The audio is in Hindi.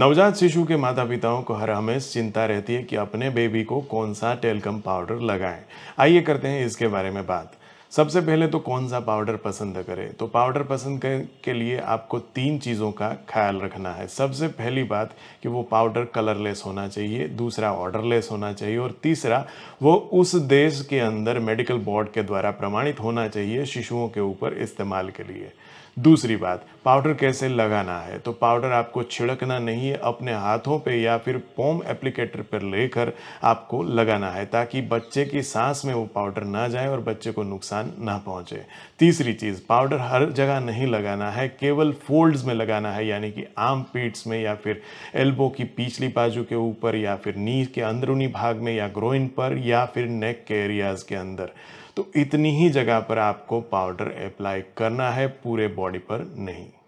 नवजात शिशु के माता पिताओं को हर हमेश चिंता रहती है कि अपने बेबी को कौन सा टेलकम पाउडर लगाएं आइए करते हैं इसके बारे में बात सबसे पहले तो कौन सा पाउडर पसंद करें तो पाउडर पसंद के लिए आपको तीन चीज़ों का ख्याल रखना है सबसे पहली बात कि वो पाउडर कलरलेस होना चाहिए दूसरा ऑर्डरलेस होना चाहिए और तीसरा वो उस देश के अंदर मेडिकल बोर्ड के द्वारा प्रमाणित होना चाहिए शिशुओं के ऊपर इस्तेमाल के लिए दूसरी बात पाउडर कैसे लगाना है तो पाउडर आपको छिड़कना नहीं है अपने हाथों पे या फिर पोम एप्लीकेटर पर लेकर आपको लगाना है ताकि बच्चे की सांस में वो पाउडर ना जाए और बच्चे को नुकसान नुकसान ना पहुंचे तीसरी चीज़ पाउडर हर जगह नहीं लगाना है केवल फोल्ड्स में लगाना है यानी कि आम पीट्स में या फिर एल्बो की पिछली बाजू के ऊपर या फिर नी के अंदरूनी भाग में या ग्रोइन पर या फिर नेक के एरियाज़ के अंदर तो इतनी ही जगह पर आपको पाउडर अप्लाई करना है पूरे बॉडी पर नहीं